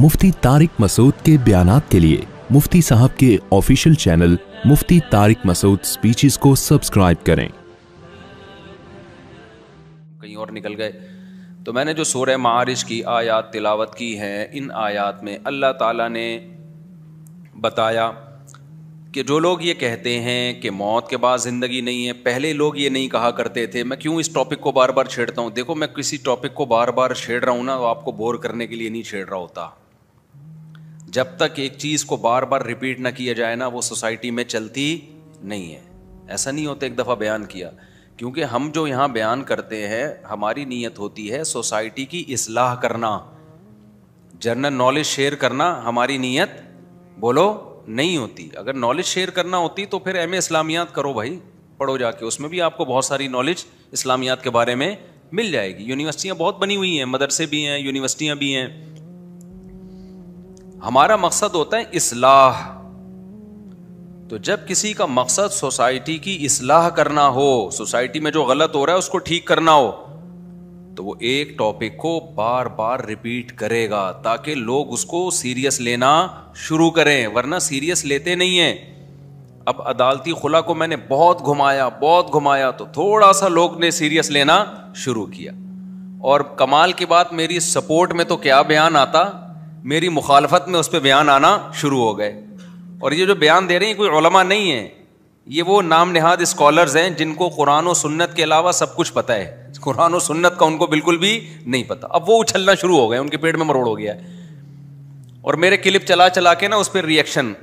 मुफ्ती तारिक मसूद के बयान के लिए मुफ्ती साहब के official channel Mufti Tariq Masood speeches को सब्सक्राइब करें कहीं और निकल गए तो मैंने जो सोरे मारिश की आयात तिलावत की है इन आयात में अल्लाह ताला ने बताया कि जो लोग ये कहते हैं कि मौत के बाद ज़िंदगी नहीं है पहले लोग ये नहीं कहा करते थे मैं क्यों इस टॉपिक को बार बार छेड़ता हूँ देखो मैं किसी टॉपिक को बार बार छेड़ रहा हूँ ना तो आपको बोर करने के लिए नहीं छेड़ रहा होता जब तक एक चीज़ को बार बार रिपीट ना किया जाए ना वो सोसाइटी में चलती नहीं है ऐसा नहीं होता एक दफ़ा बयान किया क्योंकि हम जो यहाँ बयान करते हैं हमारी नीयत होती है सोसाइटी की इसलाह करना जनरल नॉलेज शेयर करना हमारी नीयत बोलो नहीं होती अगर नॉलेज शेयर करना होती तो फिर एम इस्लामियात करो भाई पढ़ो जाके उसमें भी आपको बहुत सारी नॉलेज इस्लामियात के बारे में मिल जाएगी यूनिवर्सिटियाँ बहुत बनी हुई हैं मदरसे भी हैं यूनिवर्सिटियां भी हैं हमारा मकसद होता है इसलाह तो जब किसी का मकसद सोसाइटी की इसलाह करना हो सोसाइटी में जो गलत हो रहा है उसको ठीक करना हो तो वो एक टॉपिक को बार बार रिपीट करेगा ताकि लोग उसको सीरियस लेना शुरू करें वरना सीरियस लेते नहीं है अब अदालती खुला को मैंने बहुत घुमाया बहुत घुमाया तो थोड़ा सा लोग ने सीरियस लेना शुरू किया और कमाल की बात मेरी सपोर्ट में तो क्या बयान आता मेरी मुखालफत में उस पर बयान आना शुरू हो गए और ये जो बयान दे रहे हैं कोई ओलमा नहीं है ये वो नाम नहाद स्कॉलर्स हैं जिनको कुरान और सुन्नत के अलावा सब कुछ पता है कुरान और सुन्नत का उनको बिल्कुल भी नहीं पता अब वो उछलना शुरू हो गए उनके पेट में मरोड़ हो गया है और मेरे क्लिप चला चला के ना उस पर रिएक्शन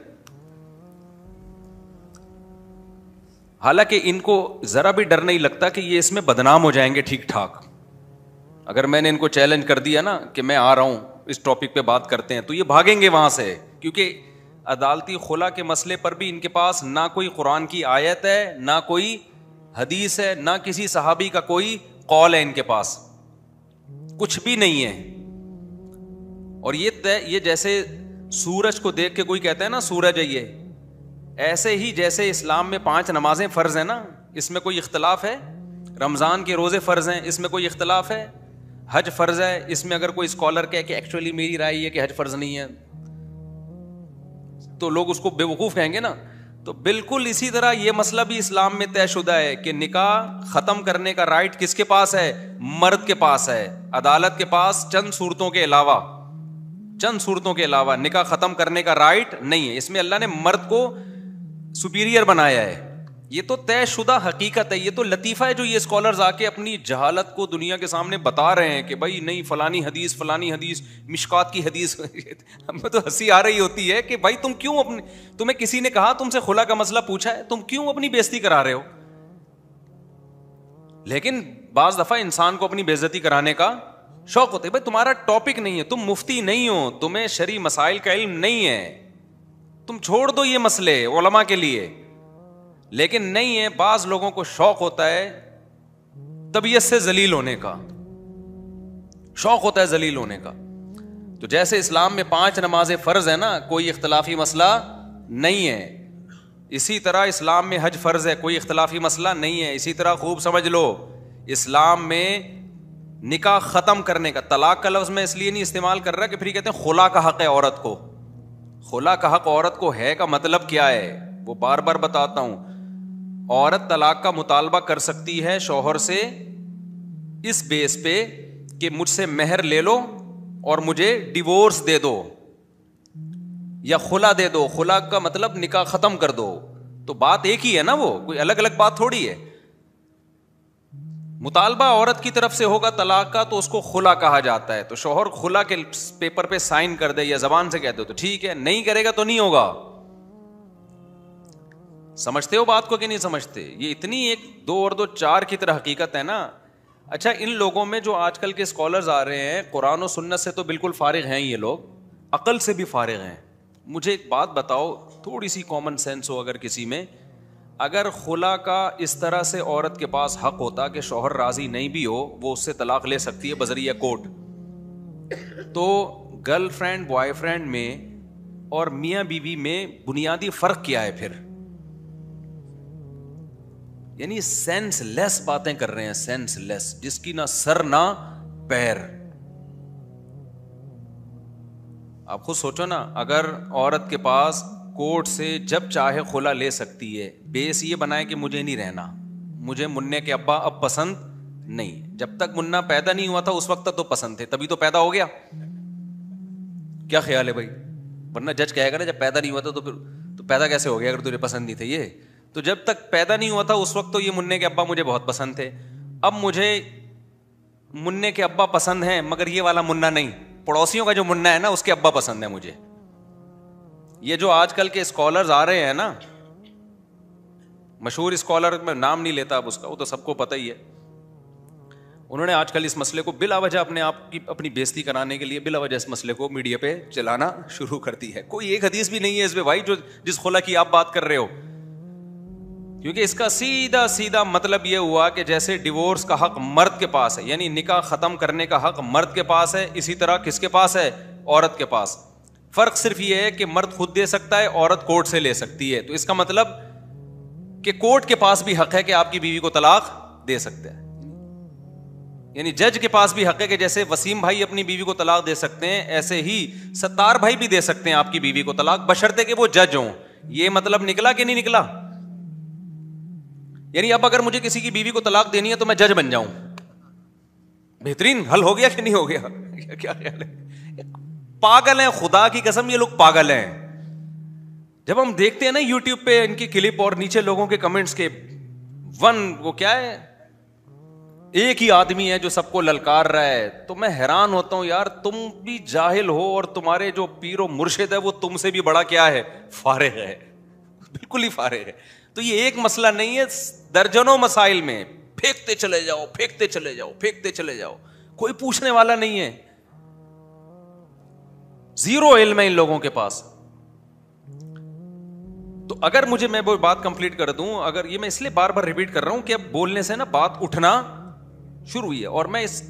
हालांकि इनको ज़रा भी डर नहीं लगता कि ये इसमें बदनाम हो जाएंगे ठीक ठाक अगर मैंने इनको चैलेंज कर दिया ना कि मैं आ रहा हूं इस टॉपिक पे बात करते हैं तो ये भागेंगे वहाँ से क्योंकि अदालती खुला के मसले पर भी इनके पास ना कोई कुरान की आयत है ना कोई हदीस है ना किसी सहाबी का कोई कौल है इनके पास कुछ भी नहीं है और ये तय ये जैसे सूरज को देख के कोई कहता है ना सूरज है ये ऐसे ही जैसे इस्लाम में पांच नमाजें फ़र्ज हैं ना इसमें कोई इख्तलाफ है रमज़ान के रोज़े फ़र्ज हैं इसमें कोई इख्तलाफ है हज फर्ज है इसमें अगर कोई स्कॉलर कहे कि एक्चुअली मेरी राय है कि हज फर्ज नहीं है तो लोग उसको बेवकूफ कहेंगे ना तो बिल्कुल इसी तरह यह मसला भी इस्लाम में तयशुदा है कि निकाह खत्म करने का राइट किसके पास है मर्द के पास है अदालत के पास चंद सूरतों के अलावा चंद सूरतों के अलावा निकाह खत्म करने का राइट नहीं है इसमें अल्लाह ने मर्द को सुपीरियर बनाया है ये तो शुदा हकीकत है ये तो लतीफ़ा है जो ये स्कॉलर आके अपनी जहालत को दुनिया के सामने बता रहे हैं कि भाई नहीं फलानी हदीस फलानी हदीस मिशकात की हदीस हमें तो हंसी आ रही होती है कि भाई तुम क्यों अपने तुम्हें किसी ने कहा तुमसे खुला का मसला पूछा है तुम क्यों अपनी बेजती करा रहे हो लेकिन बाज दफ़ा इंसान को अपनी बेजती कराने का शौक होता है भाई तुम्हारा टॉपिक नहीं है तुम मुफ्ती नहीं हो तुम्हें शरी मसाइल का इल्म नहीं है तुम छोड़ दो ये मसले ओलमा के लिए लेकिन नहीं है बाज लोगों को शौक होता है तबीयत से जलील होने का शौक होता है जलील होने का तो जैसे इस्लाम में पांच नमाजें फर्ज है ना कोई इख्तलाफी मसला नहीं है इसी तरह इस्लाम में हज फर्ज है कोई इख्तलाफी मसला नहीं है इसी तरह खूब समझ लो इस्लाम में निका ख़त्म करने का तलाक का लफ्ज़ मैं इसलिए नहीं इस्तेमाल कर रहा कि फिर कहते हैं खुला का हक़ है औरत को खुला का हक़ औरत को है का मतलब क्या है वो बार बार बताता हूं औरत तलाक का मुतालबा कर सकती है शोहर से इस बेस पे कि मुझसे मेहर ले लो और मुझे डिवोर्स दे दो या खुला दे दो खुला का मतलब निकाह ख़त्म कर दो तो बात एक ही है ना वो कोई अलग अलग बात थोड़ी है मुतालबा औरत की तरफ से होगा तलाक का तो उसको खुला कहा जाता है तो शोहर खुला के पेपर पे साइन कर दे या जबान से कह दो तो ठीक है नहीं करेगा तो नहीं होगा समझते हो बात को कि नहीं समझते ये इतनी एक दो और दो चार की तरह हकीकत है ना अच्छा इन लोगों में जो आजकल के स्कॉलर्स आ रहे हैं कुरान और सुन्नत से तो बिल्कुल फारिग हैं ये लोग अकल से भी फारिग हैं मुझे एक बात बताओ थोड़ी सी कॉमन सेंस हो अगर किसी में अगर खुला का इस तरह से औरत के पास हक होता कि शोहर राज़ी नहीं भी हो वो उससे तलाक ले सकती है बजरिया कोर्ट तो गर्लफ्रेंड बॉयफ्रेंड में और मियाँ बीवी में बुनियादी फ़र्क क्या है फिर यानी सेंसलेस बातें कर रहे हैं सेंसलेस जिसकी ना सर ना पैर आप खुद सोचो ना अगर औरत के पास कोर्ट से जब चाहे खुला ले सकती है बेस ये बनाए कि मुझे नहीं रहना मुझे मुन्ने के अब्बा अब पसंद नहीं जब तक मुन्ना पैदा नहीं हुआ था उस वक्त तक तो पसंद थे तभी तो पैदा हो गया क्या ख्याल है भाई वरना जज कहेगा ना जब पैदा नहीं हुआ था तो फिर तो पैदा कैसे हो गया अगर तुझे पसंद नहीं थे ये तो जब तक पैदा नहीं हुआ था उस वक्त तो ये मुन्ने के अब्बा मुझे बहुत पसंद थे अब मुझे मुन्ने के अब्बा पसंद हैं मगर ये वाला मुन्ना नहीं पड़ोसियों का जो मुन्ना है ना उसके अब्बा पसंद है मुझे ये जो आजकल के स्कॉलर्स आ रहे हैं ना मशहूर स्कॉलर मैं नाम नहीं लेता अब उसका वो तो सबको पता ही है उन्होंने आजकल इस मसले को बिलावजह अपने आप की अपनी बेजती कराने के लिए बिलावजह इस मसले को मीडिया पे चलाना शुरू करती है कोई एक हदीस भी नहीं है इसमें भाई जो जिस खोला की आप बात कर रहे हो क्योंकि इसका सीधा सीधा मतलब यह हुआ कि जैसे डिवोर्स का हक मर्द के पास है यानी निकाह खत्म करने का हक मर्द के पास है इसी तरह किसके पास है औरत के पास फर्क सिर्फ यह है कि मर्द खुद दे सकता है औरत कोर्ट से ले सकती है तो इसका मतलब कि कोर्ट के पास भी हक है कि आपकी बीवी को तलाक दे सकते हैं यानी जज के पास भी हक है कि जैसे वसीम भाई अपनी बीवी को तलाक दे सकते हैं ऐसे ही सत्तार भाई भी दे सकते हैं आपकी बीवी को तलाक बशर्ते कि वो जज हो ये मतलब निकला कि नहीं निकला यानी अब अगर मुझे किसी की बीवी को तलाक देनी है तो मैं जज बन जाऊं बेहतरीन हल हो गया कि नहीं हो गया क्या क्या है खुदा की कसम ये लोग पागल हैं जब हम देखते हैं ना यूट्यूब पे इनकी क्लिप और नीचे लोगों के कमेंट्स के वन वो क्या है एक ही आदमी है जो सबको ललकार रहा है तो मैं हैरान होता हूं यार तुम भी जाहिल हो और तुम्हारे जो पीरो मुर्शिद है वो तुमसे भी बड़ा क्या है फारे है बिल्कुल ही फारे है तो ये एक मसला नहीं है दर्जनों मसाइल में फेंकते चले जाओ फेंकते चले जाओ फेंकते चले जाओ कोई पूछने वाला नहीं है जीरो इल्म है इन लोगों के पास तो अगर मुझे मैं वो बात कंप्लीट कर दूं अगर ये मैं इसलिए बार बार रिपीट कर रहा हूं कि अब बोलने से ना बात उठना शुरू हुई है और मैं इस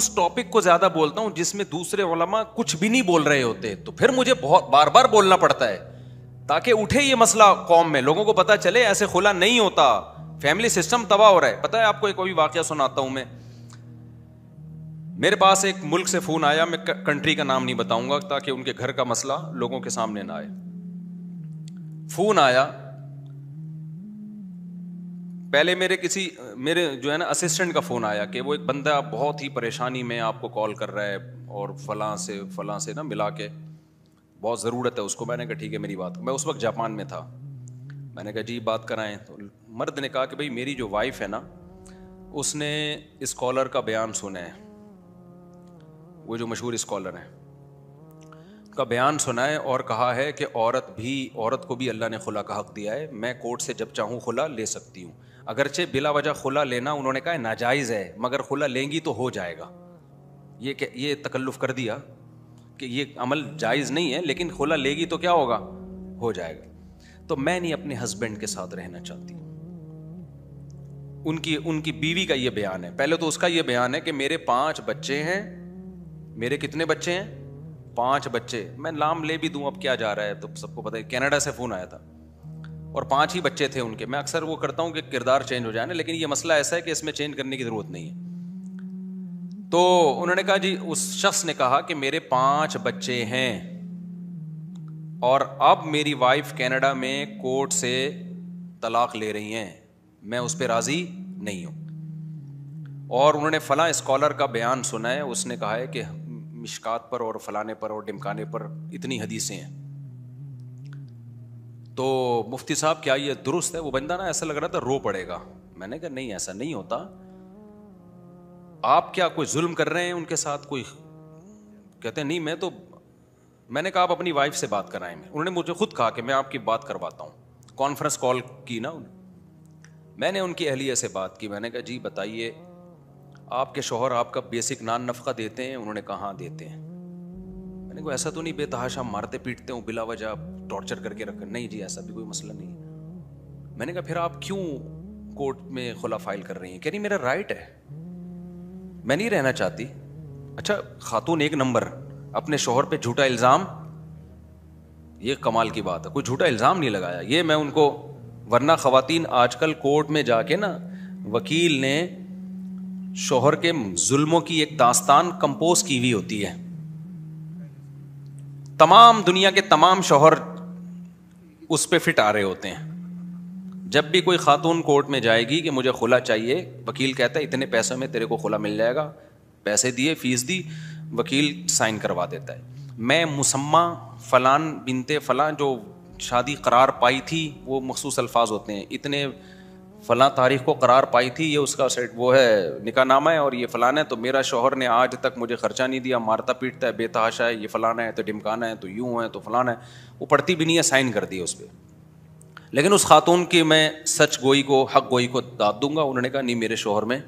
उस टॉपिक को ज्यादा बोलता हूं जिसमें दूसरे ओलमा कुछ भी नहीं बोल रहे होते तो फिर मुझे बहुत बार बार बोलना पड़ता है ताकि उठे ये मसला कौम में लोगों को पता चले ऐसे खुला नहीं होता फैमिली सिस्टम तबाह हो रहा है पता है आपको एक भी वाक्य सुनाता हूं मैं मेरे पास एक मुल्क से फ़ोन आया मैं कंट्री का नाम नहीं बताऊंगा ताकि उनके घर का मसला लोगों के सामने ना आए फ़ोन आया पहले मेरे किसी मेरे जो है ना असिस्टेंट का फ़ोन आया कि वो एक बंदा बहुत ही परेशानी में आपको कॉल कर रहा है और फलां से फलां से ना मिला के बहुत ज़रूरत है उसको मैंने कहा ठीक है मेरी बात मैं उस वक्त जापान में था मैंने कहा जी बात कराएं तो मर्द ने कहा कि भाई मेरी जो वाइफ है ना उसने स्कॉलर का बयान सुना है वो जो मशहूर स्कॉलर हैं का बयान सुना है और कहा है कि औरत भी औरत को भी अल्लाह ने खुला का हक दिया है मैं कोर्ट से जब चाहूँ खुला ले सकती हूँ अगरचे बिला वजह खुला लेना उन्होंने कहा नाजायज़ है मगर खुला लेंगी तो हो जाएगा ये ये तकल्लुफ़ कर दिया कि ये अमल जायज़ नहीं है लेकिन खोला लेगी तो क्या होगा हो जाएगा तो मैं नहीं अपने हस्बैंड के साथ रहना चाहती उनकी उनकी बीवी का ये बयान है पहले तो उसका ये बयान है कि मेरे पांच बच्चे हैं मेरे कितने बच्चे हैं पांच बच्चे मैं नाम ले भी दूं अब क्या जा रहा है तो सबको पता है कनाडा से फ़ोन आया था और पांच ही बच्चे थे उनके मैं अक्सर वो करता हूं कि किरदार चेंज हो जाए ना लेकिन ये मसला ऐसा है कि इसमें चेंज करने की ज़रूरत नहीं है तो उन्होंने कहा जी उस शख्स ने कहा कि मेरे पांच बच्चे हैं और अब मेरी वाइफ कनाडा में कोर्ट से तलाक ले रही हैं मैं उस पर राज़ी नहीं हूं और उन्होंने फला स्कॉलर का बयान सुना है उसने कहा है कि मिशकात पर और फलाने पर और डिमकाने पर इतनी हदीसें हैं तो मुफ्ती साहब क्या ये दुरुस्त है वो बंदा ना ऐसा लग रहा था रो पड़ेगा मैंने कहा नहीं ऐसा नहीं होता आप क्या कोई जुल्म कर रहे हैं उनके साथ कोई कहते हैं नहीं मैं तो मैंने कहा आप अपनी वाइफ से बात कराएं मैं उन्होंने मुझे खुद कहा कि मैं आपकी बात करवाता हूँ कॉन्फ्रेंस कॉल की ना उन्हें मैंने उनकी अहलिया से बात की मैंने कहा जी बताइए आपके शोहर आपका बेसिक नान नफका देते हैं उन्होंने कहा हाँ, देते हैं मैंने कहा ऐसा तो नहीं बेतहाशा मारते पीटते हो बिला वजह टॉर्चर करके रख नहीं जी ऐसा भी कोई मसला नहीं मैंने कहा फिर आप क्यों कोर्ट में खुला फाइल कर रही हैं कह रही मेरा राइट है मैं नहीं रहना चाहती अच्छा खातून एक नंबर अपने शोहर पे झूठा इल्ज़ाम ये कमाल की बात है कोई झूठा इल्ज़ाम नहीं लगाया ये मैं उनको वरना खातन आजकल कोर्ट में जाके ना वकील ने शोहर के जुल्मों की एक दास्तान कंपोज की हुई होती है तमाम दुनिया के तमाम शोहर उस पर फिट आ रहे होते हैं जब भी कोई खातून कोर्ट में जाएगी कि मुझे खुला चाहिए वकील कहता है इतने पैसों में तेरे को खुला मिल जाएगा पैसे दिए फीस दी वकील साइन करवा देता है मैं मुसम्मा फलान बिनते फलां जो शादी करार पाई थी वो मखसूस अल्फाज होते हैं इतने फलां तारीख को करार पाई थी ये उसका सेट वो है निका नामा है और ये फलाना है तो मेरा शोहर ने आज तक मुझे ख़र्चा नहीं दिया मारता पीटता है बेतहाशा है ये फलाना है तो डिमकाना है तो यूँ है तो फलाना है वो पढ़ती भी नहीं है साइन कर दिए उस पर लेकिन उस खातून की मैं सच गोई को हक गोई को दाद दूंगा उन्होंने कहा नहीं मेरे शोहर में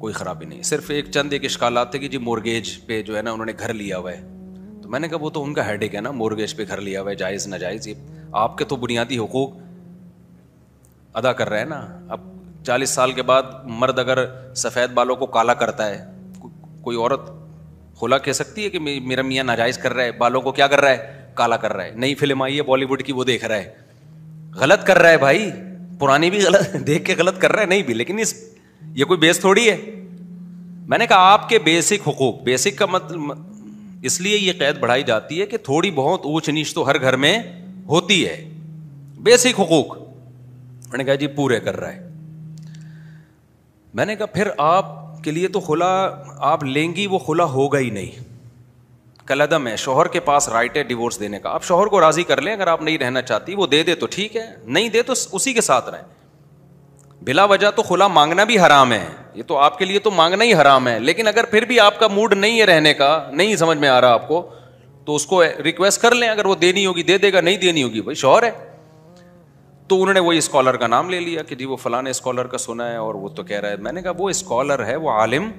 कोई ख़राबी नहीं सिर्फ एक चंद एक इश्काल थे कि जी मोरगेज पे जो है ना उन्होंने घर लिया हुआ है तो मैंने कहा वो तो उनका हेडेक है ना मोरगेज पे घर लिया हुआ है जायज़ नाजायज़ ये आपके तो बुनियादी हकूक अदा कर रहे हैं ना अब चालीस साल के बाद मर्द अगर सफ़ेद बालों को काला करता है को, कोई औरत खुला कह सकती है कि मेरा मियाँ नाजायज़ कर रहा है बालों को क्या कर रहा है काला कर रहा है नई फिल्म आई है बॉलीवुड की वो देख रहा है गलत कर रहा है भाई पुरानी भी गलत देख के गलत कर रहा है नहीं भी लेकिन इस ये कोई बेस थोड़ी है मैंने कहा आपके बेसिक हकूक बेसिक का मतलब इसलिए ये कैद बढ़ाई जाती है कि थोड़ी बहुत ऊंच नीच तो हर घर में होती है बेसिक हकूक मैंने कहा जी पूरे कर रहा है मैंने कहा फिर आप के लिए तो खुला आप लेंगी वो खुला होगा ही नहीं कलदम है शोहर के पास राइट है डिवोर्स देने का आप शोहर को राजी कर लें अगर आप नहीं रहना चाहती वो दे दे तो ठीक है नहीं दे तो उसी के साथ रहें बिला वजह तो खुला मांगना भी हराम है ये तो आपके लिए तो मांगना ही हराम है लेकिन अगर फिर भी आपका मूड नहीं है रहने का नहीं समझ में आ रहा आपको तो उसको रिक्वेस्ट कर लें अगर वो देनी होगी दे देगा नहीं देनी होगी भाई शोहर है तो उन्होंने वही स्कॉलर का नाम ले लिया कि जी वो फलाने स्कॉलर का सुना है और वो तो कह रहा है मैंने कहा वो स्कॉलर है वो आलिम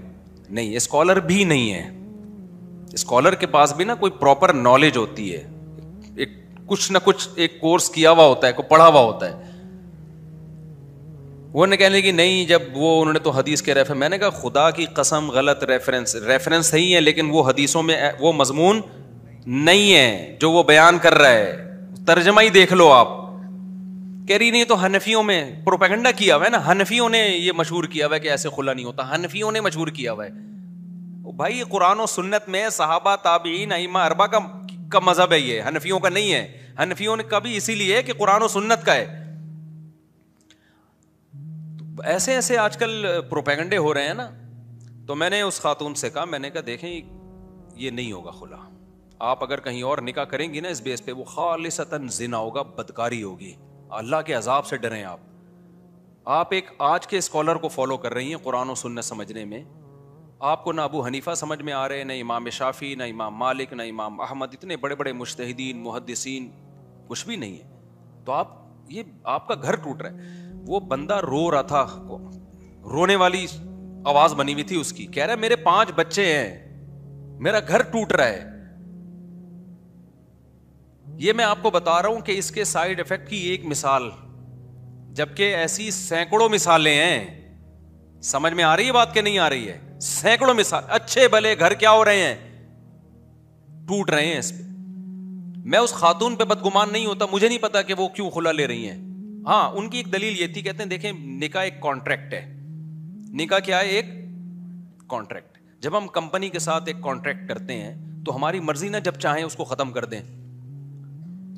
नहीं स्कॉलर भी नहीं है स्कॉलर के पास भी ना कोई प्रॉपर नॉलेज होती है एक कुछ ना कुछ एक कोर्स किया हुआ होता है को पढ़ा हुआ होता है वो ने कहने की नहीं जब वो उन्होंने तो हदीस के रेफर मैंने कहा खुदा की कसम गलत रेफरेंस रेफरेंस सही है लेकिन वो हदीसों में वो मजमून नहीं है जो वो बयान कर रहा है तर्जमा ही देख लो आप कह रही नहीं तो हनफियों में प्रोपेगेंडा किया हुआ है ना हनफियों ने ये मशहूर किया हुआ है कि ऐसे खुला नहीं होता हनफियों ने मशहूर किया हुआ है भाई ये कुरान और सुन्नत में साहबा ताबी अमा अरबा का का मजहब है ये हनफियों का नहीं है हनफियों ने कभी इसीलिए कि कुरान और सुन्नत का है तो ऐसे ऐसे आजकल प्रोपेगंडे हो रहे हैं ना तो मैंने उस खातून से कहा मैंने कहा देखें ये नहीं होगा खुला आप अगर कहीं और निका करेंगी ना इस बेस पे वो खालिसतन जिना होगा बदकारी होगी अल्लाह के अजाब से डरे आप आप एक आज के स्कॉलर को फॉलो कर रही हैं कुरान और सुन्नत समझने में आपको ना अबू हनीफा समझ में आ रहे ना इमाम शाफ़ी ना इमाम मालिक ना इमाम अहमद इतने बड़े बड़े मुश्तिन मुहदसिन कुछ भी नहीं है तो आप ये आपका घर टूट रहा है वो बंदा रो रहा था रोने वाली आवाज़ बनी हुई थी उसकी कह रहा है मेरे पांच बच्चे हैं मेरा घर टूट रहा है ये मैं आपको बता रहा हूं कि इसके साइड इफेक्ट की एक मिसाल जबकि ऐसी सैकड़ों मिसालें हैं समझ में आ रही है बात के नहीं आ रही है सैकड़ों मिसाल अच्छे भले घर क्या हो रहे हैं टूट रहे हैं इस पर मैं उस खातून पे बदगुमान नहीं होता मुझे नहीं पता कि वो क्यों खुला ले रही हैं हां उनकी एक दलील ये थी कहते हैं देखें निका एक कॉन्ट्रैक्ट है निका क्या है एक कॉन्ट्रैक्ट जब हम कंपनी के साथ एक कॉन्ट्रैक्ट करते हैं तो हमारी मर्जी ना जब चाहें उसको खत्म कर दें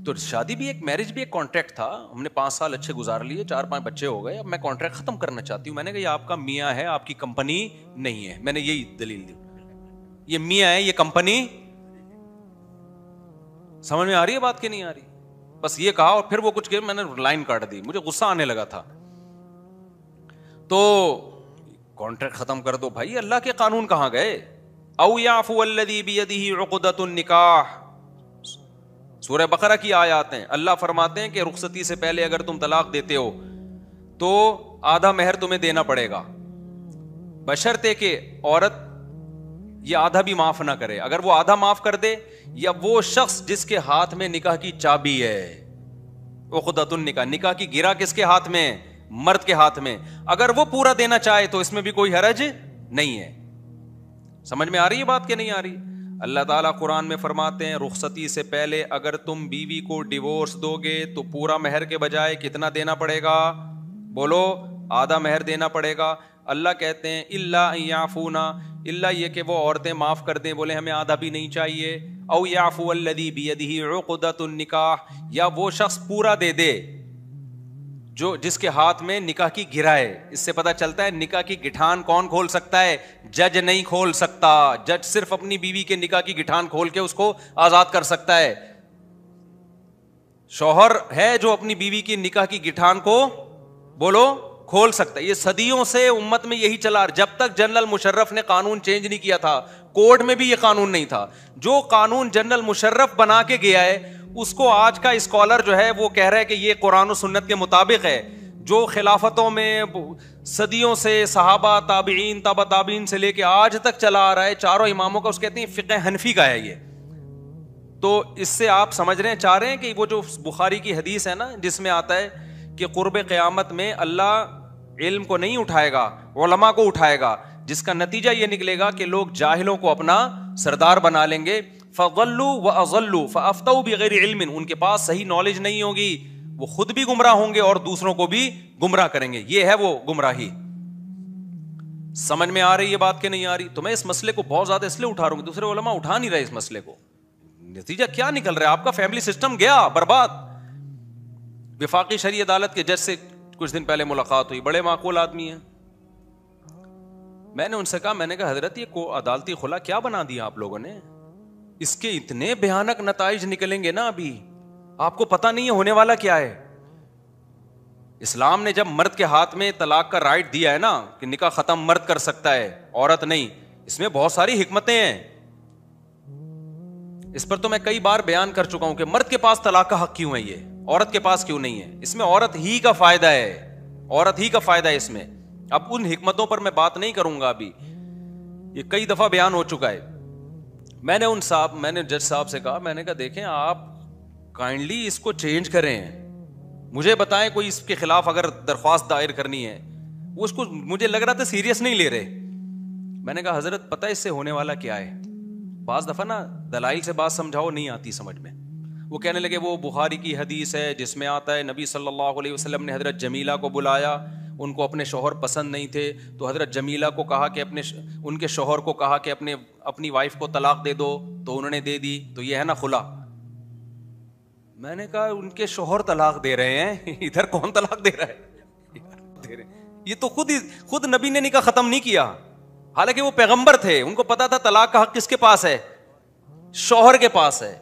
तो शादी भी एक मैरिज भी एक कॉन्ट्रैक्ट था हमने पांच साल अच्छे गुजार लिए चार पांच बच्चे हो गए अब मैं कॉन्ट्रैक्ट खत्म करना चाहती हूँ मैंने कहा ये आपका मियाँ है आपकी कंपनी नहीं है मैंने यही दलील दी ये मियाँ है ये कंपनी समझ में आ रही है बात की नहीं आ रही बस ये कहा और फिर वो कुछ कह मैंने लाइन काट दी मुझे गुस्सा आने लगा था तो कॉन्ट्रैक्ट खत्म कर दो भाई अल्लाह के कानून कहाँ गए औ याफू अल्लदी बियदिही उकदतुन निकाह सूर्य बकरा की आयात हैं अल्लाह फरमाते हैं कि रुखसती से पहले अगर तुम तलाक देते हो तो आधा मेहर तुम्हें देना पड़ेगा बशरते के औरत ये आधा भी माफ ना करे अगर वो आधा माफ कर दे या वो शख्स जिसके हाथ में निकाह की चाबी है वो खुदतुल निकाह निकाह की गिरा किसके हाथ में मर्द के हाथ में अगर वो पूरा देना चाहे तो इसमें भी कोई हरज नहीं है समझ में आ रही है बात कि नहीं आ रही अल्लाह ताला कुरान में फरमाते हैं रुखसती से पहले अगर तुम बीवी को डिवोर्स दोगे तो पूरा महर के बजाय कितना देना पड़ेगा बोलो आधा महर देना पड़ेगा अल्लाह कहते हैं इल्ला याफूना इल्ला ये कि वो औरतें माफ़ कर दें बोले हमें आधा भी नहीं चाहिए औ याफू अल्लदी बियदी निकाह या वो शख्स पूरा दे दे जो जिसके हाथ में निकाह की गिरा है इससे पता चलता है निकाह की गिठान कौन खोल सकता है जज नहीं खोल सकता जज सिर्फ अपनी बीवी के निकाह की गिठान खोल के उसको आजाद कर सकता है शौहर है जो अपनी बीवी की निकाह की गिठान को बोलो खोल सकता है ये सदियों से उम्मत में यही चला जब तक जनरल मुशर्रफ ने कानून चेंज नहीं किया था कोर्ट में भी ये कानून नहीं था जो कानून जनरल मुशर्रफ बना के गया है उसको आज का स्कॉलर जो है वो कह रहा है कि ये कुरान सुन्नत के मुताबिक है जो खिलाफतों में सदियों से सहाबा ताबीन ताबा ताबीन से लेके आज तक चला आ रहा है चारों इमामों का उस कहते हैं फ़िक हनफी का है ये तो इससे आप समझ रहे हैं चाह रहे हैं कि वो जो बुखारी की हदीस है ना जिसमें आता है कि क़ुरब क़्यामत में अल्लाह इल्म को नहीं उठाएगा वलमा को उठाएगा जिसका नतीजा ये निकलेगा कि लोग जाहिलों को अपना सरदार बना लेंगे फ़ल्लू व अजल्लू फ़तऊ बगैर इल्म उनके पास सही नॉलेज नहीं होगी वो खुद भी गुमराह होंगे और दूसरों को भी गुमराह करेंगे ये है वो गुमराही समझ में आ रही है बात के नहीं आ रही तो मैं इस मसले को बहुत ज्यादा इसलिए उठा रहा हूँ दूसरे ओलमा उठा नहीं रहे इस मसले को नतीजा क्या निकल रहा है आपका फैमिली सिस्टम गया बर्बाद विफाकी शरी अदालत के जज से कुछ दिन पहले मुलाकात हुई बड़े माकूल आदमी है मैंने उनसे कहा मैंने कहा हजरत ये को अदालती खुला क्या बना दिया आप लोगों ने इसके इतने भयानक नतज निकलेंगे ना अभी आपको पता नहीं है होने वाला क्या है इस्लाम ने जब मर्द के हाथ में तलाक का राइट दिया है ना कि निका खत्म मर्द कर सकता है औरत नहीं इसमें बहुत सारी हिकमतें हैं इस पर तो मैं कई बार बयान कर चुका हूं कि मर्द के पास तलाक का हक क्यों है ये औरत के पास क्यों नहीं है इसमें औरत ही का फायदा है औरत ही का फायदा है इसमें अब उन हिकमतों पर मैं बात नहीं करूंगा अभी ये कई दफा बयान हो चुका है मैंने उन साहब मैंने जज साहब से कहा मैंने कहा देखें आप काइंडली इसको चेंज करें मुझे बताएं कोई इसके खिलाफ अगर दरख्वास्त दायर करनी है वो उसको मुझे लग रहा था सीरियस नहीं ले रहे मैंने कहा हजरत पता है इससे होने वाला क्या है बाज दफा ना दलाइल से बात समझाओ नहीं आती समझ में वो कहने लगे वो बुहारी की हदीस है जिसमें आता है नबी सल्लल्लाहु अलैहि वसल्लम ने हज़रत जमीला को बुलाया उनको अपने शोहर पसंद नहीं थे तो हज़रत जमीला को कहा कि अपने उनके शोहर को कहा कि अपने अपनी वाइफ को तलाक दे दो तो उन्होंने दे दी तो ये है ना खुला मैंने कहा उनके शोहर तलाक दे रहे हैं इधर कौन तलाक दे रहा है दे रहे ये तो खुद ही खुद नबी ने निका ख़त्म नहीं किया हालांकि वो पैगंबर थे उनको पता था तलाक का हक किसके पास है शोहर के पास है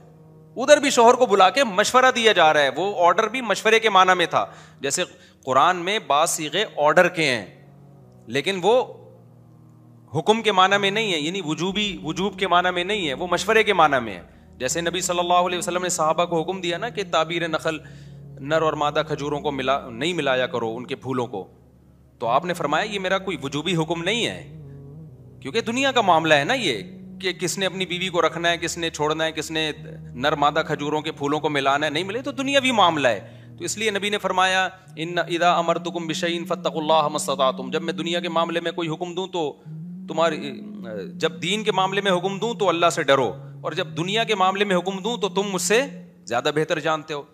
उधर भी शोहर को बुला के मशवरा दिया जा रहा है वो ऑर्डर भी मशवरे के माना में था जैसे कुरान में बासीगे ऑर्डर के हैं लेकिन वो हुक्म के माना में नहीं है यानी वजूबी वजूब के माना में नहीं है वो मशवरे के माना में है जैसे नबी सल्लल्लाहु अलैहि वसल्लम ने साहबा को हुक्म दिया ना कि ताबीर नखल नर और मादा खजूरों को मिला नहीं मिलाया करो उनके फूलों को तो आपने फरमाया ये मेरा कोई वजूबी हुक्म नहीं है क्योंकि दुनिया का मामला है ना ये कि किसने अपनी बीवी को रखना है किसने छोड़ना है किसने नर मादा खजूरों के फूलों को मिलाना है नहीं मिले तो दुनिया भी मामला है तो इसलिए नबी ने फरमाया इन इदा अमर तुकुम बिशैन फ़तः तुम जब मैं दुनिया के मामले में कोई हुक्म दूँ तो तुम्हारी जब दीन के मामले में हुक्म दूँ तो अल्लाह से डरो और जब दुनिया के मामले में हुक्म दूँ तो तुम मुझसे ज़्यादा बेहतर जानते हो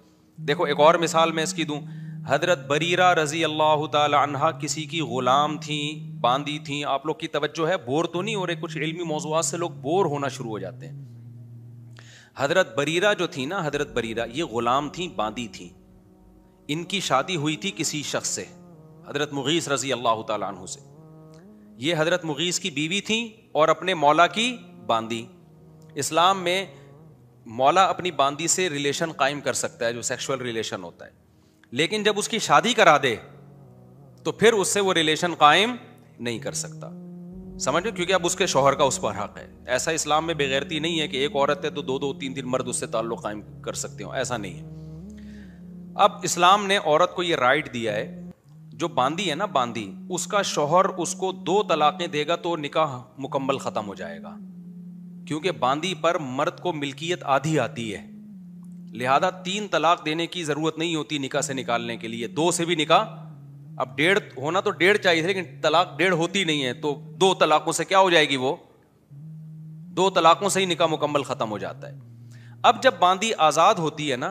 देखो एक और मिसाल मैं इसकी दूँ हजरत बरीरा रज़ी अल्लाह तहा किसी की ग़ुलाम थी बांदी थी आप लोग की तवज्जो है बोर तो नहीं हो रहे कुछ इलमी मौजूद से लोग बोर होना शुरू हो जाते हैं हजरत बरीरा जो थी ना हजरत बरीरा ये ग़ुलाम थी बांदी थी इनकी शादी हुई थी किसी शख्स से हजरत मुगीस रज़ी अल्लाह तु से ये हजरत मुगीस की बीवी थी और अपने मौला की बांदी इस्लाम में मौला अपनी बांदी से रिलेशन कायम कर सकता है जो सेक्शुअल रिलेशन होता है लेकिन जब उसकी शादी करा दे तो फिर उससे वो रिलेशन कायम नहीं कर सकता समझ में क्योंकि अब उसके शोहर का उस पर हक है ऐसा इस्लाम में बेगैरती नहीं है कि एक औरत है तो दो दो तीन तीन मर्द उससे ताल्लुक कायम कर सकते हो ऐसा नहीं है अब इस्लाम ने औरत को ये राइट दिया है जो बांदी है ना बांदी उसका शोहर उसको दो तलाक़ें देगा तो निकाह मुकम्मल ख़त्म हो जाएगा क्योंकि बांदी पर मर्द को मिल्कियत आधी आती है लिहाजा तीन तलाक देने की ज़रूरत नहीं होती निका से निकालने के लिए दो से भी निका अब डेढ़ होना तो डेढ़ चाहिए लेकिन तलाक डेढ़ होती नहीं है तो दो तलाकों से क्या हो जाएगी वो दो तलाकों से ही निका मुकम्मल ख़त्म हो जाता है अब जब बांदी आज़ाद होती है ना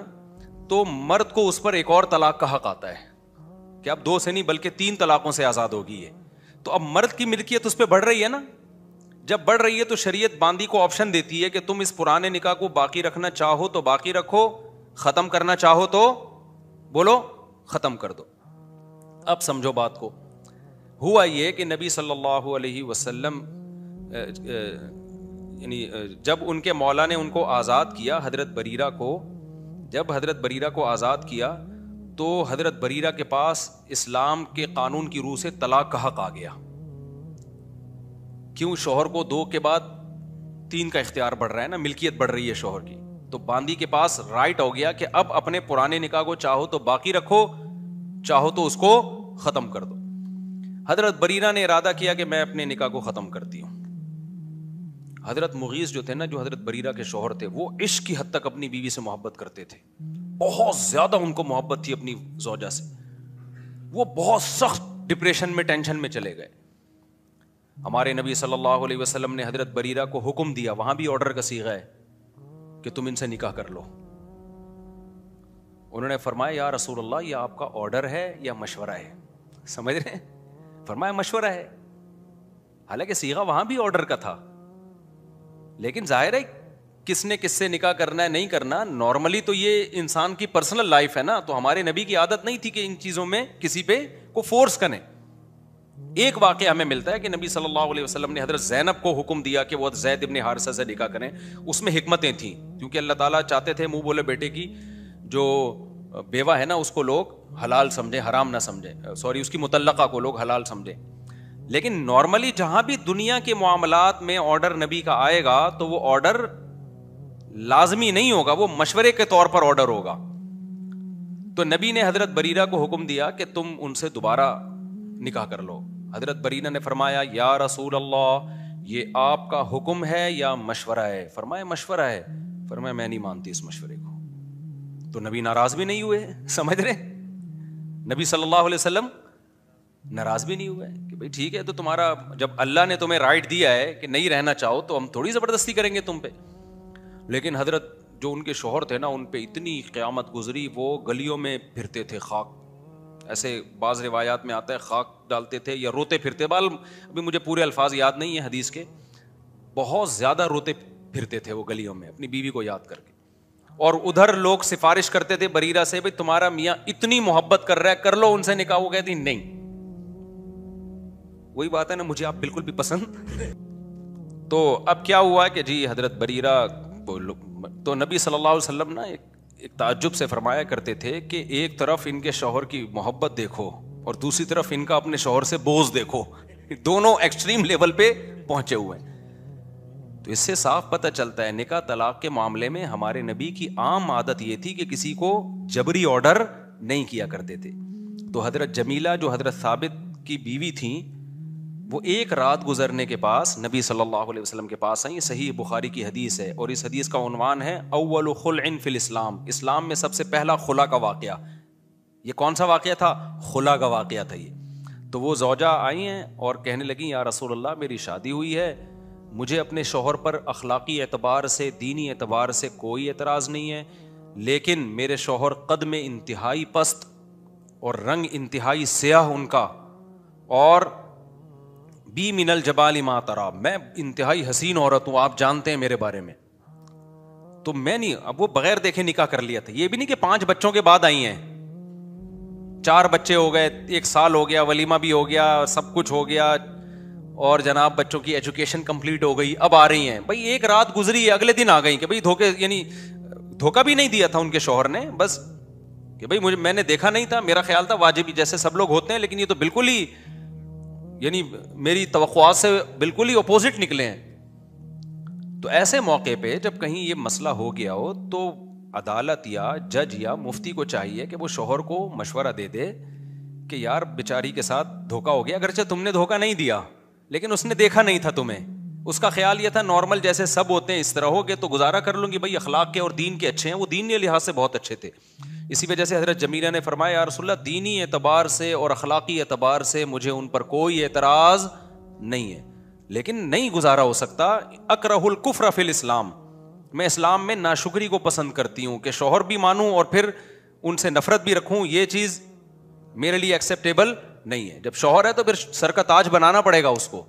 तो मर्द को उस पर एक और तलाक का हक आता है कि अब दो से नहीं बल्कि तीन तलाकों से आज़ाद होगी ये तो अब मर्द की मिलकियत उस पर बढ़ रही है ना जब बढ़ रही है तो शरीयत बांदी को ऑप्शन देती है कि तुम इस पुराने निकाह को बाकी रखना चाहो तो बाकी रखो ख़त्म करना चाहो तो बोलो ख़त्म कर दो अब समझो बात को हुआ ये कि नबी सल्लल्लाहु अलैहि वसल्लम यानी जब उनके मौला ने उनको आज़ाद किया हज़रत बरीरा को जब हज़रत बरीरा को आज़ाद किया तो हज़रत बरीरा के पास इस्लाम के कानून की रूह से तलाक का हक आ गया क्यों शोहर को दो के बाद तीन का इख्तियार बढ़ रहा है ना मिल्कियत बढ़ रही है शोहर की तो बांदी के पास राइट हो गया कि अब अपने पुराने निकाह को चाहो तो बाकी रखो चाहो तो उसको खत्म कर दो हजरत बरीना ने इरादा किया कि मैं अपने निकाह को खत्म करती हूं हजरत मुगीस जो थे ना जो हजरत बरीरा के शोहर थे वो इश्क की हद तक अपनी बीवी से मोहब्बत करते थे बहुत ज्यादा उनको मोहब्बत थी अपनी जोजा से वो बहुत सख्त डिप्रेशन में टेंशन में चले गए हमारे नबी सल्लल्लाहु अलैहि वसल्लम ने हजरत बरीरा को हुक्म दिया वहां भी ऑर्डर का सीखा है कि तुम इनसे निकाह कर लो उन्होंने फरमाया या रसूल अल्लाह यह आपका ऑर्डर है या मशवरा है समझ रहे फरमाया मशवरा है हालांकि सीगा वहां भी ऑर्डर का था लेकिन जाहिर है किसने किससे निकाह करना है नहीं करना नॉर्मली तो ये इंसान की पर्सनल लाइफ है ना तो हमारे नबी की आदत नहीं थी कि इन चीज़ों में किसी पे को फोर्स करें एक वाक हमें मिलता है कि नबी सल्लल्लाहु अलैहि वसल्लम ने हजरत जैनब को हुक्म दिया कि वह जैद इबन हारसा से निका करें उसमें हमतें थीं क्योंकि अल्लाह ताला चाहते थे मुंह बोले बेटे की जो बेवा है ना उसको लोग हलाल समझें हराम ना समझें सॉरी उसकी मुतलका को लोग हलाल समझे लेकिन नॉर्मली जहां भी दुनिया के मामला में ऑर्डर नबी का आएगा तो वो ऑर्डर लाजमी नहीं होगा वो मशवरे के तौर पर ऑर्डर होगा तो नबी ने हजरत बरीरा को हुक्म दिया कि तुम उनसे दोबारा निकाह कर लो हजरत बरीना ने फरमाया या रसूल अल्लाह ये आपका हुक्म है या मशवरा है फरमाया मशवरा है फरमाया मैं नहीं मानती इस मशवरे को तो नबी नाराज भी नहीं हुए समझ रहे नबी सल्लल्लाहु अलैहि वसल्लम नाराज भी नहीं हुए कि भाई ठीक है तो तुम्हारा जब अल्लाह ने तुम्हें राइट दिया है कि नहीं रहना चाहो तो हम थोड़ी ज़बरदस्ती करेंगे तुम पे लेकिन हजरत जो उनके शोहर थे ना उन पे इतनी क़्यामत गुजरी वो गलियों में फिरते थे खाक ऐसे बाज़ रिवायात में आता है खाक डालते थे या रोते फिरते बाल अभी मुझे पूरे अल्फाज याद नहीं है हदीस के बहुत ज़्यादा रोते फिरते थे वो गलियों में अपनी बीवी को याद करके और उधर लोग सिफारिश करते थे बरीरा से भाई तुम्हारा मियाँ इतनी मोहब्बत कर रहा है कर लो उनसे निकाह वो कहती नहीं वही बात है ना मुझे आप बिल्कुल भी पसंद तो अब क्या हुआ कि जी हजरत बरीरा तो नबी सल्लल्लाहु अलैहि वसल्लम ना एक ताज्जुब से फरमाया करते थे कि एक तरफ इनके शोहर की मोहब्बत देखो और दूसरी तरफ इनका अपने शोहर से बोझ देखो दोनों एक्सट्रीम लेवल पे पहुंचे हुए हैं तो इससे साफ पता चलता है निका तलाक के मामले में हमारे नबी की आम आदत ये थी कि किसी को जबरी ऑर्डर नहीं किया करते थे तो हजरत जमीला जो हजरत साबित की बीवी थी वो एक रात गुजरने के पास नबी सल्लल्लाहु अलैहि वसल्लम के पास आई सही बुखारी की हदीस है और इस हदीस का उनवान है अव्वल खुलन फिल इस्लाम इस्लाम में सबसे पहला खुला का वाक़ ये कौन सा वाक़ था खुला का वाक़ था ये तो वो जौजा आई हैं और कहने लगी यार रसोल्ला मेरी शादी हुई है मुझे अपने शोहर पर अखलाक़ी एतबार से दीनी एतबार से कोई एतराज़ नहीं है लेकिन मेरे शोहर कद में इंतहाई पस्त और रंग इंतहाई स्याह उनका और बी मिनल जबाल इमा मैं इंतहाई हसीन औरत हूं आप जानते हैं मेरे बारे में तो मैं नहीं अब वो बगैर देखे निकाह कर लिया था ये भी नहीं कि पांच बच्चों के बाद आई हैं चार बच्चे हो गए एक साल हो गया वलीमा भी हो गया सब कुछ हो गया और जनाब बच्चों की एजुकेशन कंप्लीट हो गई अब आ रही हैं भाई एक रात गुजरी है अगले दिन आ गई कि भाई धोखे यानी धोखा भी नहीं दिया था उनके शोहर ने बस कि भाई मुझे मैंने देखा नहीं था मेरा ख्याल था वाजिबी जैसे सब लोग होते हैं लेकिन ये तो बिल्कुल ही यानी मेरी तवक़ात से बिल्कुल ही अपोजिट निकले हैं तो ऐसे मौके पे जब कहीं ये मसला हो गया हो तो अदालत या जज या मुफ्ती को चाहिए कि वो शोहर को मशवरा दे दे कि यार बेचारी के साथ धोखा हो गया अगरचे तुमने धोखा नहीं दिया लेकिन उसने देखा नहीं था तुम्हें उसका ख्याल ये था नॉर्मल जैसे सब होते हैं इस तरह हो गए तो गुजारा कर लूंगी भाई अखलाक के और दीन के अच्छे हैं वो दीन के लिहाज से बहुत अच्छे थे इसी वजह से हजरत जमीला ने फरमाया यारसोल्ला दीनी एतबार से और अखलाकी एतबार से मुझे उन पर कोई एतराज़ नहीं है लेकिन नहीं गुजारा हो सकता अकरहुल कुफर फिल इस्लाम मैं इस्लाम में नाशुक्री को पसंद करती हूँ कि शोहर भी मानूँ और फिर उनसे नफरत भी रखूँ ये चीज़ मेरे लिए एक्सेप्टेबल नहीं है जब शोहर है तो फिर सर का ताज बनाना पड़ेगा उसको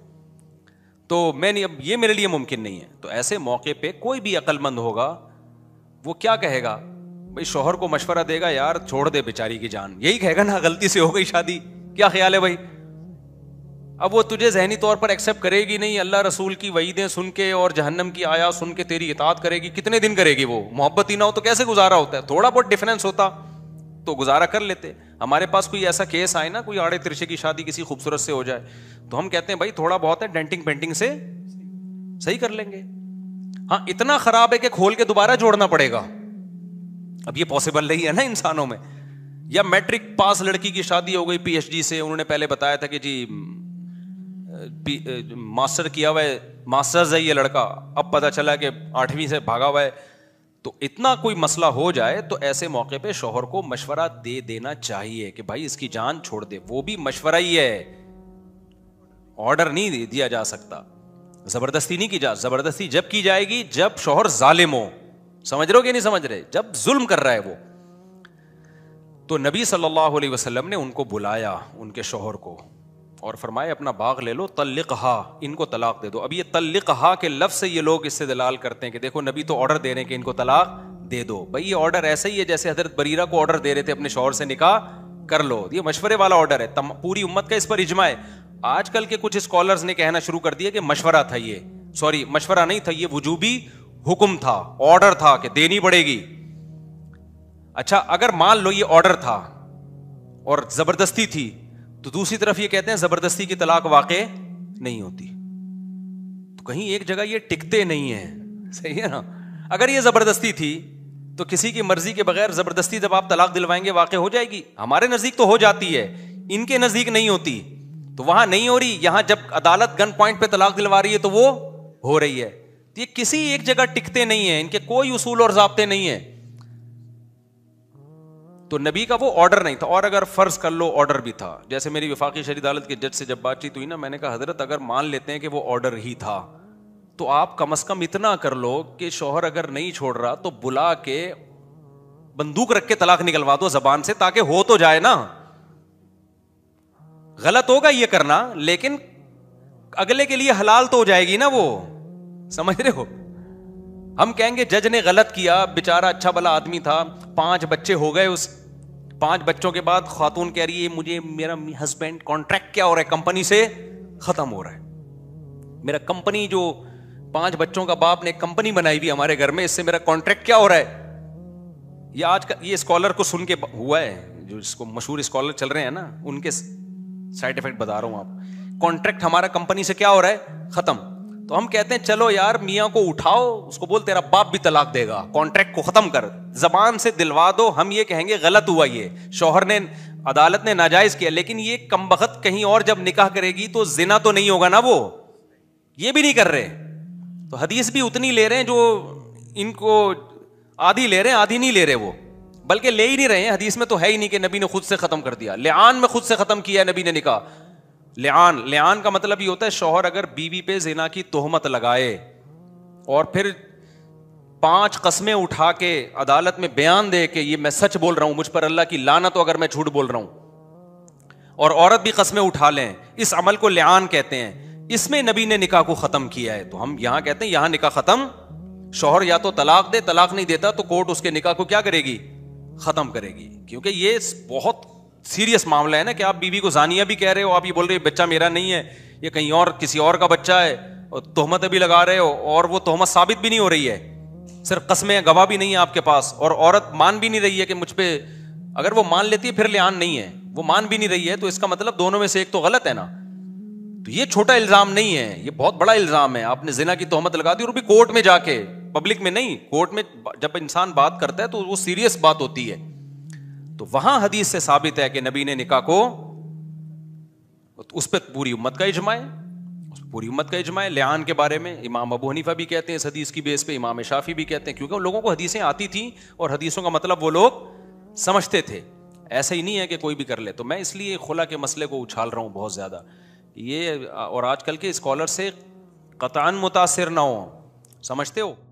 तो मैं नहीं अब ये मेरे लिए मुमकिन नहीं है तो ऐसे मौके पे कोई भी अक्लमंद होगा वो क्या कहेगा भाई शोहर को मशवरा देगा यार छोड़ दे बेचारी की जान यही कहेगा ना गलती से हो गई शादी क्या ख्याल है भाई अब वो तुझे जहनी तौर पर एक्सेप्ट करेगी नहीं अल्लाह रसूल की वईदें सुन के और जहन्नम की आया सुन के तेरी इताद करेगी कितने दिन करेगी वो मोहब्बत ही ना हो तो कैसे गुजारा होता है थोड़ा बहुत डिफरेंस होता तो गुजारा कर लेते हमारे पास कोई ऐसा केस आए ना कोई आड़े तिरछे की शादी किसी खूबसूरत से हो जाए तो हम कहते हैं भाई थोड़ा बहुत है डेंटिंग पेंटिंग से सही कर लेंगे हाँ इतना खराब है कि खोल के दोबारा जोड़ना पड़ेगा अब ये पॉसिबल नहीं है ना इंसानों में या मैट्रिक पास लड़की की शादी हो गई पीएचडी से उन्होंने पहले बताया था कि जी मास्टर किया हुआ है मास्टर्स है ये लड़का अब पता चला कि आठवीं से भागा हुआ है तो इतना कोई मसला हो जाए तो ऐसे मौके पे शोहर को मशवरा दे देना चाहिए कि भाई इसकी जान छोड़ दे वो भी मशवरा ही है ऑर्डर नहीं दिया जा सकता जबरदस्ती नहीं की जा जबरदस्ती जब की जाएगी जब शोहर जालिम हो समझ रहे हो कि नहीं समझ रहे जब जुल्म कर रहा है वो तो नबी सल्लल्लाहु अलैहि वसल्लम ने उनको बुलाया उनके शोहर को और फरमाए अपना बाग ले लो तल्लिकहा इनको तलाक दे दो अब ये तल्लिकहा के लफ्ज़ से ये लोग इससे दलाल करते हैं कि देखो नबी तो ऑर्डर दे रहे हैं कि इनको तलाक दे दो भाई ये ऑर्डर ऐसा ही है जैसे हजरत बरीरा को ऑर्डर दे रहे थे अपने शोर से निकाह कर लो ये मशवरे वाला ऑर्डर है तम, पूरी उम्मत का इस पर इजमा है आजकल के कुछ स्कॉलर ने कहना शुरू कर दिया कि मशवरा था ये सॉरी मशवरा नहीं था ये वजूबी हुक्म था ऑर्डर था कि देनी पड़ेगी अच्छा अगर मान लो ये ऑर्डर था और जबरदस्ती थी तो दूसरी तरफ ये कहते हैं जबरदस्ती की तलाक वाक़ नहीं होती तो कहीं एक जगह ये टिकते नहीं है सही है ना अगर ये जबरदस्ती थी तो किसी की मर्जी के बगैर जबरदस्ती जब आप तलाक दिलवाएंगे वाक़ हो जाएगी हमारे नज़दीक तो हो जाती है इनके नज़दीक नहीं होती तो वहां नहीं हो रही यहां जब अदालत गन पॉइंट पे तलाक दिलवा रही है तो वो हो रही है तो ये किसी एक जगह टिकते नहीं है इनके कोई उसूल और जबते नहीं है तो नबी का वो ऑर्डर नहीं था और अगर फ़र्ज़ कर लो ऑर्डर भी था जैसे मेरी विफाकी शरी अदालत के जज से जब बातचीत हुई ना मैंने कहा हजरत अगर मान लेते हैं कि वो ऑर्डर ही था तो आप कम से कम इतना कर लो कि शोहर अगर नहीं छोड़ रहा तो बुला के बंदूक रख के तलाक निकलवा दो जबान से ताकि हो तो जाए ना गलत होगा ये करना लेकिन अगले के लिए हलाल तो हो जाएगी ना वो समझ रहे हो हम कहेंगे जज ने गलत किया बेचारा अच्छा भला आदमी था पांच बच्चे हो गए उस पांच बच्चों के बाद खातून कह रही है मुझे मेरा हस्बैंड कॉन्ट्रैक्ट क्या हो रहा है कंपनी से खत्म हो रहा है मेरा कंपनी जो पांच बच्चों का बाप ने कंपनी बनाई हुई हमारे घर में इससे मेरा कॉन्ट्रैक्ट क्या हो रहा है ये आज का ये स्कॉलर को सुन के हुआ है जो इसको मशहूर स्कॉलर चल रहे हैं ना उनके साइड इफेक्ट बता रहा हूं आप कॉन्ट्रैक्ट हमारा कंपनी से क्या हो रहा है खत्म तो हम कहते हैं चलो यार मियाँ को उठाओ उसको बोल तेरा बाप भी तलाक देगा कॉन्ट्रैक्ट को खत्म कर जबान से दिलवा दो हम ये कहेंगे गलत हुआ ये शोहर ने अदालत ने नाजायज किया लेकिन ये कम बखत कहीं और जब निकाह करेगी तो जिना तो नहीं होगा ना वो ये भी नहीं कर रहे तो हदीस भी उतनी ले रहे हैं जो इनको आधी ले रहे हैं आधी नहीं ले रहे वो बल्कि ले ही नहीं रहे हैं हदीस में तो है ही नहीं कि नबी ने खुद से खत्म कर दिया लेन में खुद से खत्म किया नबी ने निकाह लियान लियान का मतलब ये होता है शोहर अगर बीवी पे जिना की तोहमत लगाए और फिर पांच कस्में उठा के अदालत में बयान दे के ये मैं सच बोल रहा हूं मुझ पर अल्लाह की लाना तो अगर मैं झूठ बोल रहा हूं और औरत भी कस्में उठा लें इस अमल को लियान कहते हैं इसमें नबी ने निकाह को खत्म किया है तो हम यहां कहते हैं यहां निकाह खत्म शोहर या तो तलाक दे तलाक नहीं देता तो कोर्ट उसके निकाह को क्या करेगी खत्म करेगी क्योंकि ये बहुत सीरियस मामला है ना कि आप बीवी को जानिया भी कह रहे हो आप ये बोल रहे हो बच्चा मेरा नहीं है ये कहीं और किसी और का बच्चा है और तोहमत अभी लगा रहे हो और वो तोहमत साबित भी नहीं हो रही है सिर्फ कस्में गवाह भी नहीं है आपके पास और औरत मान भी नहीं रही है कि मुझ पर अगर वो मान लेती है फिर लिहान नहीं है वो मान भी नहीं रही है तो इसका मतलब दोनों में से एक तो गलत है ना तो ये छोटा इल्जाम नहीं है ये बहुत बड़ा इल्जाम है आपने जिना की तोहमत लगा दी और भी कोर्ट में जाके पब्लिक में नहीं कोर्ट में जब इंसान बात करता है तो वो सीरियस बात होती है तो वहां हदीस से साबित है कि नबी ने निका को उस पर पूरी उम्मत का इजमाए पूरी उम्मत का इजमाए है के बारे में इमाम अबू हनीफा भी कहते हैं इस हदीस की बेस पे इमाम शाफी भी कहते हैं क्योंकि लोगों को हदीसें आती थी और हदीसों का मतलब वो लोग समझते थे ऐसा ही नहीं है कि कोई भी कर ले तो मैं इसलिए खुला के मसले को उछाल रहा हूँ बहुत ज़्यादा ये और आजकल के स्कॉलर से कतान मुतासर ना हो समझते हो